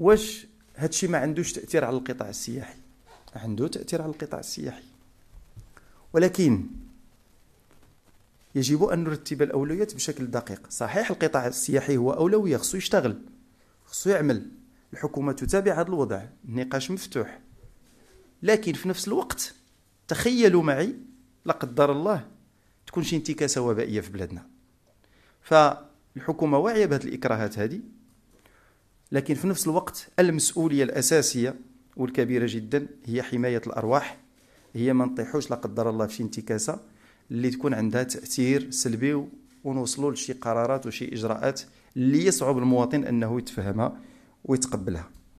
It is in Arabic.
واش هادشي ما عندوش تاثير على القطاع السياحي عنده تاثير على القطاع السياحي ولكن يجب ان نرتب الاولويات بشكل دقيق صحيح القطاع السياحي هو اولويه خصو يشتغل خصو يعمل الحكومه تتابع هذا الوضع النقاش مفتوح لكن في نفس الوقت تخيلوا معي لا قدر الله تكون شي انتكاسه وبائيه في بلادنا فالحكومه واعيه بهذه الاكراهات هذه لكن في نفس الوقت المسؤولية الأساسية والكبيرة جدا هي حماية الأرواح هي ما نطيحوش لا قدر الله في شي انتكاسة اللي تكون عندها تأثير سلبي ونوصلوا لشي قرارات وشي إجراءات اللي يصعب المواطن أنه يتفهمها ويتقبلها